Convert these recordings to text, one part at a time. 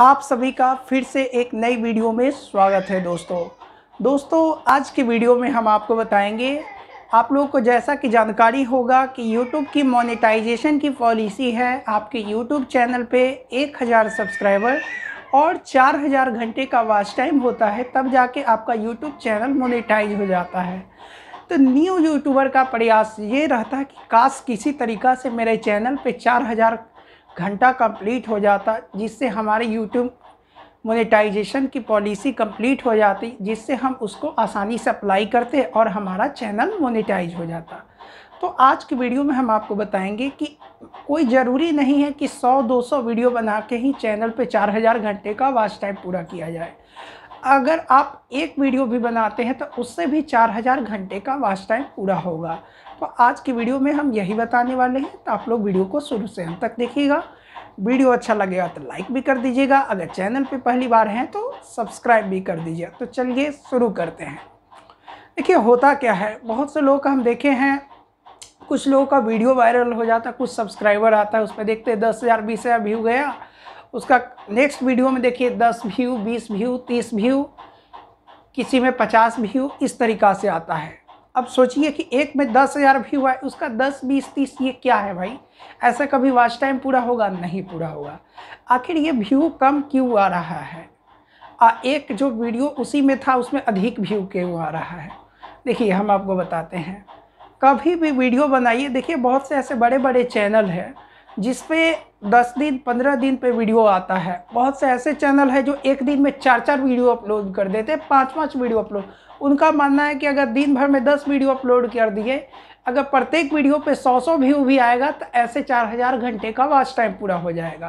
आप सभी का फिर से एक नई वीडियो में स्वागत है दोस्तों दोस्तों आज की वीडियो में हम आपको बताएंगे आप लोगों को जैसा कि जानकारी होगा कि YouTube की मोनेटाइजेशन की पॉलिसी है आपके YouTube चैनल पे 1000 सब्सक्राइबर और 4000 घंटे का वॉच टाइम होता है तब जाके आपका YouTube चैनल मोनेटाइज हो जाता है तो न्यू यूट्यूबर का प्रयास ये रहता है कि काश किसी तरीका से मेरे चैनल पे 4000 घंटा कंप्लीट हो जाता जिससे हमारे यूट्यूब मोनेटाइजेशन की पॉलिसी कंप्लीट हो जाती जिससे हम उसको आसानी से अप्लाई करते और हमारा चैनल मोनेटाइज हो जाता तो आज की वीडियो में हम आपको बताएंगे कि कोई ज़रूरी नहीं है कि 100-200 वीडियो बना के ही चैनल पे 4000 घंटे का वाच टाइम पूरा किया जाए अगर आप एक वीडियो भी बनाते हैं तो उससे भी 4000 घंटे का वाच टाइम पूरा होगा तो आज की वीडियो में हम यही बताने वाले हैं तो आप लोग वीडियो को शुरू से अंत तक देखिएगा वीडियो अच्छा लगेगा तो लाइक भी कर दीजिएगा अगर चैनल पे पहली बार हैं तो सब्सक्राइब भी कर दीजिएगा तो चलिए शुरू करते हैं देखिए होता क्या है बहुत से लोग हम देखे हैं कुछ लोगों का वीडियो वायरल हो जाता कुछ सब्सक्राइबर आता है उस पर देखते दस हज़ार बीस हज़ार व्यू गया उसका नेक्स्ट वीडियो में देखिए दस व्यू बीस व्यू तीस व्यू किसी में पचास व्यू इस तरीका से आता है अब सोचिए कि एक में दस हज़ार व्यू आए उसका दस बीस तीस ये क्या है भाई ऐसा कभी वाच टाइम पूरा होगा नहीं पूरा होगा आखिर ये व्यू कम क्यों आ रहा है आ, एक जो वीडियो उसी में था उसमें अधिक व्यू क्यों आ रहा है देखिए हम आपको बताते हैं कभी भी वीडियो बनाइए देखिए बहुत से ऐसे बड़े बड़े चैनल हैं जिस पे दस दिन पंद्रह दिन पे वीडियो आता है बहुत से ऐसे चैनल है जो एक दिन में चार चार वीडियो अपलोड कर देते हैं पाँच पाँच वीडियो अपलोड उनका मानना है कि अगर दिन भर में दस वीडियो अपलोड कर दिए अगर प्रत्येक वीडियो पे सौ सौ व्यू भी आएगा तो ऐसे चार हज़ार घंटे का वाच टाइम पूरा हो जाएगा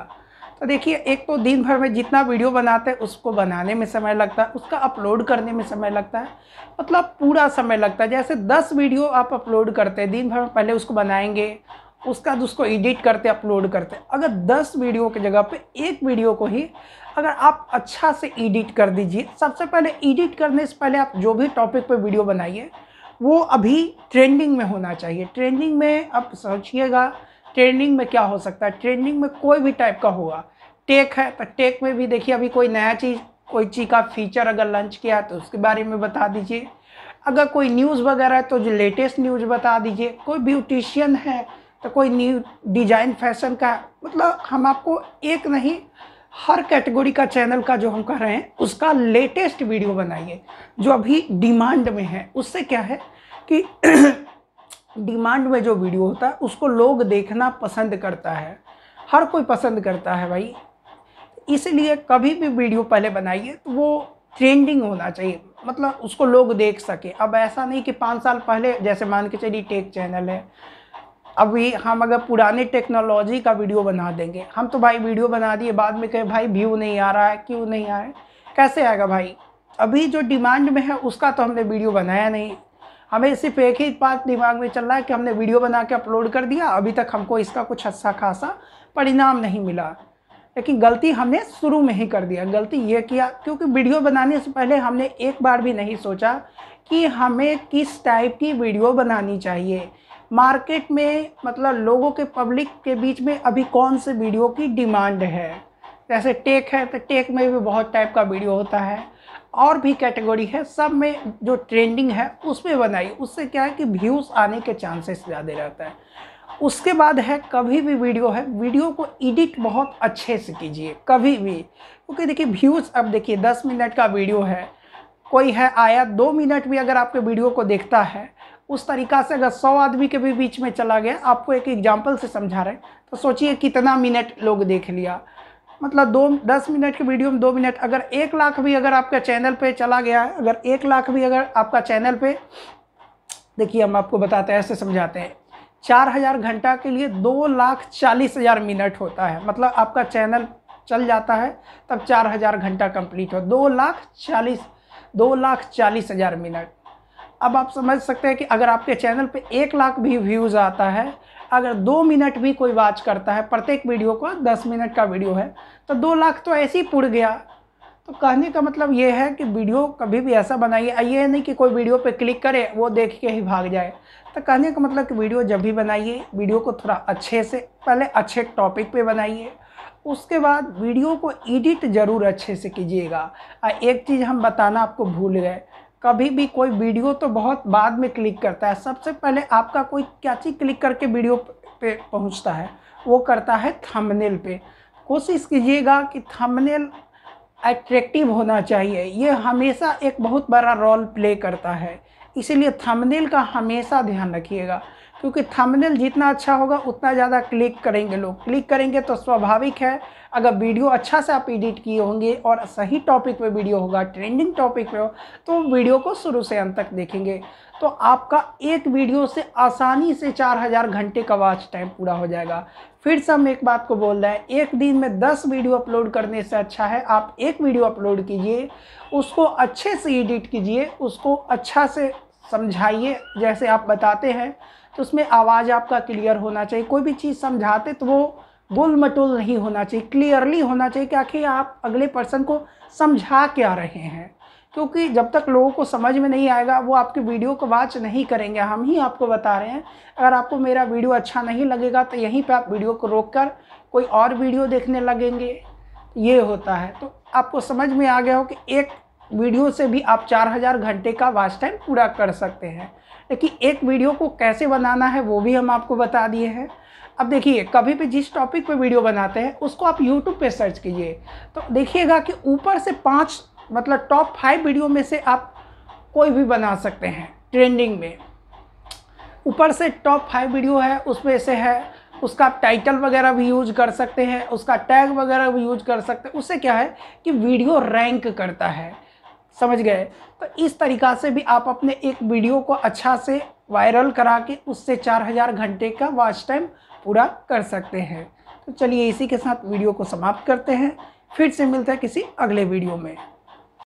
तो देखिए एक तो दिन भर में जितना वीडियो बनाते हैं उसको बनाने में समय लगता है उसका अपलोड करने में समय लगता है मतलब पूरा समय लगता है जैसे दस वीडियो आप अपलोड करते हैं दिन भर में पहले उसको बनाएंगे उसका तो उसको एडिट करते अपलोड करते अगर 10 वीडियो की जगह पे एक वीडियो को ही अगर आप अच्छा से एडिट कर दीजिए सबसे पहले एडिट करने से पहले आप जो भी टॉपिक पे वीडियो बनाइए वो अभी ट्रेंडिंग में होना चाहिए ट्रेंडिंग में आप सोचिएगा ट्रेंडिंग में क्या हो सकता है ट्रेंडिंग में कोई भी टाइप का होगा टेक है तो टेक में भी देखिए अभी कोई नया चीज़ कोई चीज़ का फीचर अगर लॉन्च किया है तो उसके बारे में बता दीजिए अगर कोई न्यूज़ वगैरह है तो जो लेटेस्ट न्यूज़ बता दीजिए कोई ब्यूटिशियन है तो कोई न्यू डिजाइन फैशन का मतलब हम आपको एक नहीं हर कैटेगरी का चैनल का जो हम कह रहे हैं उसका लेटेस्ट वीडियो बनाइए जो अभी डिमांड में है उससे क्या है कि डिमांड में जो वीडियो होता है उसको लोग देखना पसंद करता है हर कोई पसंद करता है भाई इसलिए कभी भी वीडियो पहले बनाइए तो वो ट्रेंडिंग होना चाहिए मतलब उसको लोग देख सके अब ऐसा नहीं कि पाँच साल पहले जैसे मान के चलिए टेक चैनल है अभी हम अगर पुराने टेक्नोलॉजी का वीडियो बना देंगे हम तो भाई वीडियो बना दिए बाद में कहे भाई व्यू नहीं आ रहा है क्यों नहीं आ रहा है कैसे आएगा भाई अभी जो डिमांड में है उसका तो हमने वीडियो बनाया नहीं हमें सिर्फ एक ही बात दिमाग में चल रहा है कि हमने वीडियो बना के अपलोड कर दिया अभी तक हमको इसका कुछ अच्छा खासा परिणाम नहीं मिला लेकिन गलती हमने शुरू में ही कर दिया गलती ये किया क्योंकि वीडियो बनाने से पहले हमने एक बार भी नहीं सोचा कि हमें किस टाइप की वीडियो बनानी चाहिए मार्केट में मतलब लोगों के पब्लिक के बीच में अभी कौन से वीडियो की डिमांड है जैसे टेक है तो टेक में भी बहुत टाइप का वीडियो होता है और भी कैटेगरी है सब में जो ट्रेंडिंग है उसमें बनाई उससे क्या है कि व्यूज़ आने के चांसेस ज़्यादा रहता है उसके बाद है कभी भी वीडियो है वीडियो को एडिट बहुत अच्छे से कीजिए कभी भी क्योंकि देखिए व्यूज़ अब देखिए दस मिनट का वीडियो है कोई है आया दो मिनट भी अगर आपके वीडियो को देखता है उस तरीका से अगर सौ आदमी के भी बीच में चला गया आपको एक एग्जाम्पल से समझा रहे हैं तो सोचिए कितना मिनट लोग देख लिया मतलब दो दस मिनट के वीडियो में दो मिनट अगर एक लाख भी अगर आपका चैनल पे चला गया है अगर एक लाख भी अगर आपका चैनल पे देखिए हम आपको बताते हैं ऐसे समझाते हैं चार हज़ार घंटा के लिए दो लाख चालीस हज़ार मिनट होता है मतलब आपका चैनल चल जाता है तब चार हज़ार घंटा कंप्लीट हो दो लाख चालीस दो लाख चालीस हज़ार मिनट अब आप समझ सकते हैं कि अगर आपके चैनल पे एक लाख भी व्यूज़ आता है अगर दो मिनट भी कोई वाच करता है प्रत्येक वीडियो को दस मिनट का वीडियो है तो दो लाख तो ऐसे ही पुड़ गया तो कहने का मतलब ये है कि वीडियो कभी भी ऐसा बनाइए ये नहीं कि कोई वीडियो पे क्लिक करे वो देख के ही भाग जाए तो कहने का मतलब कि वीडियो जब भी बनाइए वीडियो को थोड़ा अच्छे से पहले अच्छे टॉपिक पे बनाइए उसके बाद वीडियो को एडिट ज़रूर अच्छे से कीजिएगा एक चीज़ हम बताना आपको भूल गए कभी भी कोई वीडियो तो बहुत बाद में क्लिक करता है सबसे पहले आपका कोई क्या चीज़ क्लिक करके वीडियो पे पहुंचता है वो करता है थंबनेल पे कोशिश कीजिएगा कि थंबनेल अट्रैक्टिव होना चाहिए ये हमेशा एक बहुत बड़ा रोल प्ले करता है इसीलिए थंबनेल का हमेशा ध्यान रखिएगा क्योंकि थंबनेल जितना अच्छा होगा उतना ज़्यादा क्लिक करेंगे लोग क्लिक करेंगे तो स्वाभाविक है अगर वीडियो अच्छा से आप एडिट किए होंगे और सही टॉपिक पे वीडियो होगा ट्रेंडिंग टॉपिक पे हो तो वीडियो को शुरू से अंत तक देखेंगे तो आपका एक वीडियो से आसानी से चार हज़ार घंटे का वाच टाइम पूरा हो जाएगा फिर से हम एक बात को बोल रहे हैं एक दिन में दस वीडियो अपलोड करने से अच्छा है आप एक वीडियो अपलोड कीजिए उसको अच्छे से एडिट कीजिए उसको अच्छा से समझाइए जैसे आप बताते हैं तो उसमें आवाज़ आपका क्लियर होना चाहिए कोई भी चीज़ समझाते तो वो गुल मटुल नहीं होना चाहिए क्लियरली होना चाहिए कि आखिर आप अगले पर्सन को समझा क्या रहे हैं क्योंकि जब तक लोगों को समझ में नहीं आएगा वो आपकी वीडियो को वॉच नहीं करेंगे हम ही आपको बता रहे हैं अगर आपको मेरा वीडियो अच्छा नहीं लगेगा तो यहीं पे आप वीडियो को रोक कर कोई और वीडियो देखने लगेंगे ये होता है तो आपको समझ में आ गया हो कि एक वीडियो से भी आप 4000 घंटे का वाच टाइम पूरा कर सकते हैं लेकिन एक वीडियो को कैसे बनाना है वो भी हम आपको बता दिए हैं अब देखिए कभी भी जिस टॉपिक पे वीडियो बनाते हैं उसको आप यूट्यूब पे सर्च कीजिए तो देखिएगा कि ऊपर से पाँच मतलब टॉप फाइव वीडियो में से आप कोई भी बना सकते हैं ट्रेंडिंग में ऊपर से टॉप फाइव वीडियो है उसमें से है उसका आप टाइटल वगैरह भी यूज कर सकते हैं उसका टैग वगैरह भी यूज कर सकते हैं उससे क्या है कि वीडियो रैंक करता है समझ गए तो इस तरीका से भी आप अपने एक वीडियो को अच्छा से वायरल करा के उससे चार हज़ार घंटे का वॉच टाइम पूरा कर सकते हैं तो चलिए इसी के साथ वीडियो को समाप्त करते हैं फिर से मिलता है किसी अगले वीडियो में